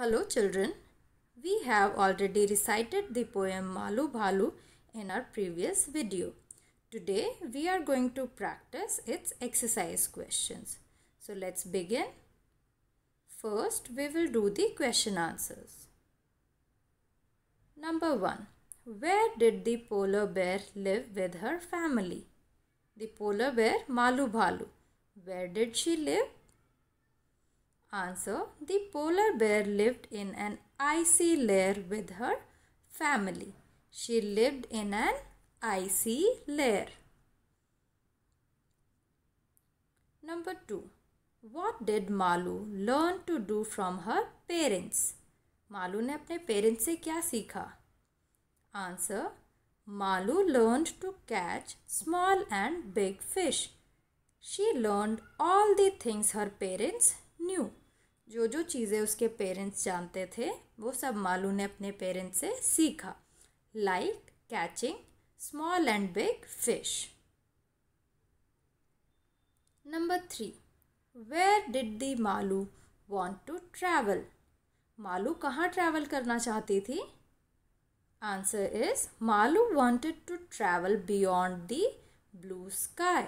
Hello children, we have already recited the poem Malu Bhalu in our previous video. Today we are going to practice its exercise questions. So let's begin. First we will do the question answers. Number 1. Where did the polar bear live with her family? The polar bear Malu Bhalu. Where did she live? Answer The polar bear lived in an icy lair with her family. She lived in an icy lair. Number 2. What did Malu learn to do from her parents? Malu ne apne parents se kya sikha? Answer Malu learned to catch small and big fish. She learned all the things her parents knew. जो जो चीज़ें उसके parents जानते थे वो सब मालू ने अपने पेरेंट्स से सीखा like catching small and big fish number three where did the Malu want to travel Malu कहाँ ट्रैवल करना चाहती थी answer is Malu wanted to travel beyond the blue sky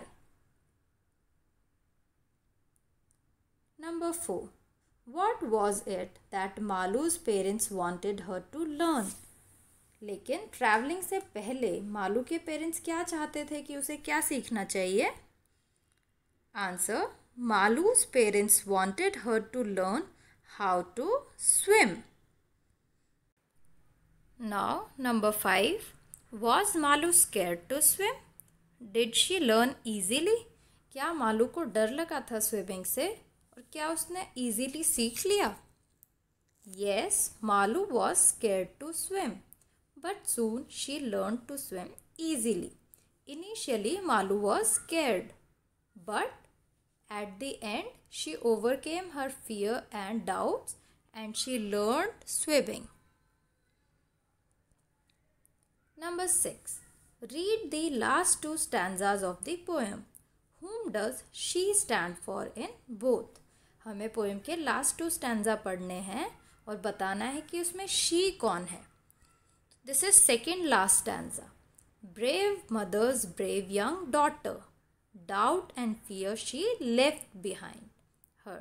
number four what was it that Malu's parents wanted her to learn लेकिन travelling से पहले मालू के parents क्या चाहते थे कि उसे क्या सीखना चाहिए answer Malu's parents wanted her to learn how to swim now number five was Malu scare to swim did she learn easily क्या मालू को डर लगा था स्विमिंग से क्या उसने इजीली सीख लिया yes Malu was scare to swim but soon she learn to swim easily initially Malu was scared but at the end, she overcame her fear and doubts and she learned swimming. Number 6. Read the last two stanzas of the poem. Whom does she stand for in both? हमें poem के last two stanza पढ़ने हैं और बताना है कि उसमें she कौन है this is second last stanza brave mother's brave young daughter doubt and fear she left behind her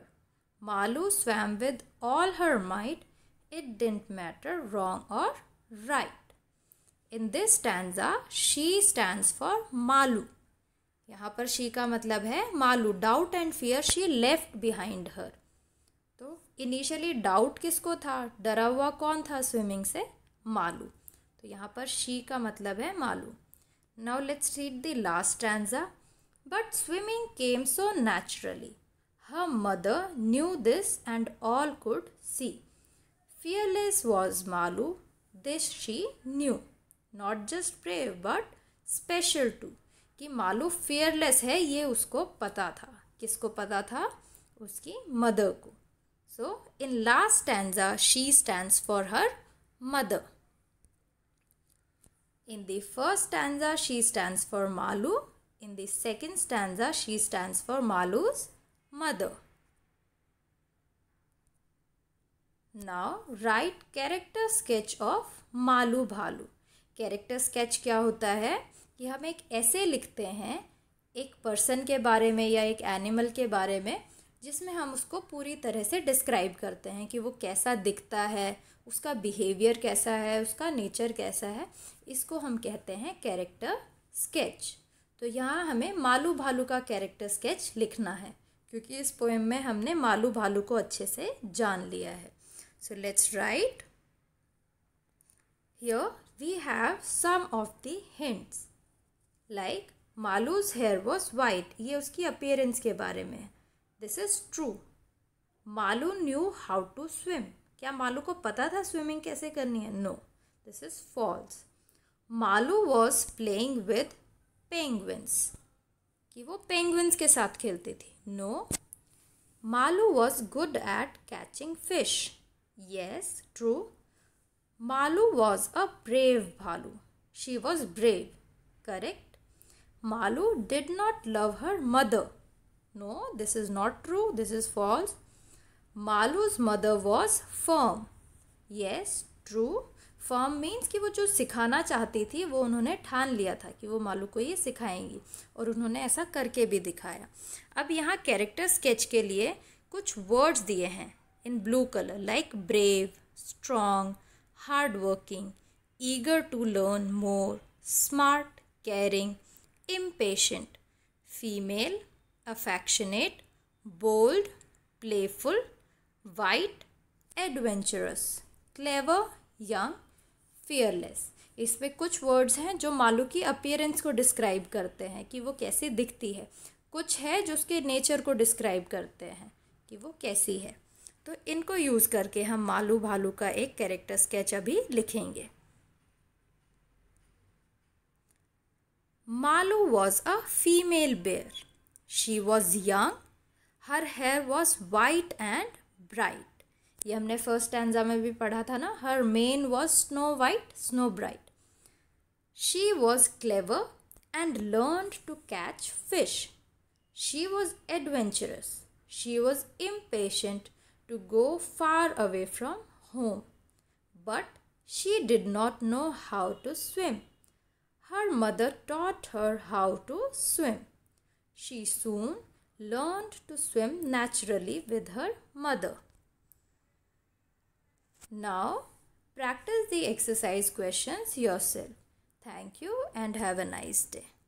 Malu swam with all her might it didn't matter wrong और right in this stanza she stand for Malu यहाँ पर she का मतलब है Malu doubt and fear she left behind her तो initially doubt किसको था डरा हुआ कौन था स्विमिंग से मालू तो यहाँ पर शी का मतलब है Malu now let's read the last stanza but swimming came so naturally her mother knew this and all could see fearless was Malu this she knew not just prey but special too कि Malu fearless है ये उसको पता था किसको पता था उसकी मदर को so in last stanza she stand for her mother in the first stanza she stand for Malu in the second stanza she stand for Malu's mother now write character sketch of Malu Bhalu character sketch क्या होता है कि हम एक ऐसे लिखते हैं एक पर्सन के बारे में या एक एनिमल के बारे में जिसमें हम उसको पूरी तरह से डिस्क्राइब करते हैं कि वो कैसा दिखता है उसका बिहेवियर कैसा है उसका नेचर कैसा है इसको हम कहते हैं कैरेक्टर स्केच तो यहाँ हमें मालू भालू का कैरेक्टर स्केच लिखना है क्योंकि इस पोएम में हमने मालू भालू को अच्छे से जान लिया है so let's write here we have some of the hints like Malu's hair was white ये उसकी अपेयरेंस के बारे में है this is true Malu knew how to swim क्या मालू को पता था स्विमिंग कैसे करनी है no this is false Malu was playing with penguins कि वो पेंगविंस के साथ खेलती थी no Malu was good at catching fish yes true Malu was a brave Bhalu she was brave correct Malu did not love her mother. No, this is not true. This is false. Malu's mother was firm. Yes, true. Firm means कि वो जो सिखाना चाहती थी वो उन्होंने ठान लिया था कि वो मालू को ये सिखाएंगी और उन्होंने ऐसा करके भी दिखाया अब यहाँ कैरेक्टर स्केच के लिए कुछ वर्ड्स दिए हैं in blue colour like brave strong hard working eager to learn more smart caring impatient. Female, affectionate, bold, playful, white, adventurous, clever, young, fearless. इसमें कुछ वर्ड्स हैं जो मालू की अपीयरेंस को डिस्क्राइब करते हैं कि वो कैसी दिखती है कुछ है जो उसके नेचर को डिस्क्राइब करते हैं कि वो कैसी है तो इनको यूज़ करके हम मालू भालू का एक कैरेक्टर स्केच अभी लिखेंगे Malu was a female bear. She was young. Her hair was white and bright. ये हमने first stanza में भी पढ़ा था ना Her mane was snow white, snow bright. She was clever and learned to catch fish. She was adventurous. She was impatient to go far away from home. But she did not know how to swim her mother taught her how to swim. She soon learned to swim naturally with her mother. Now, practice the exercise questions yourself. Thank you and have a nice day.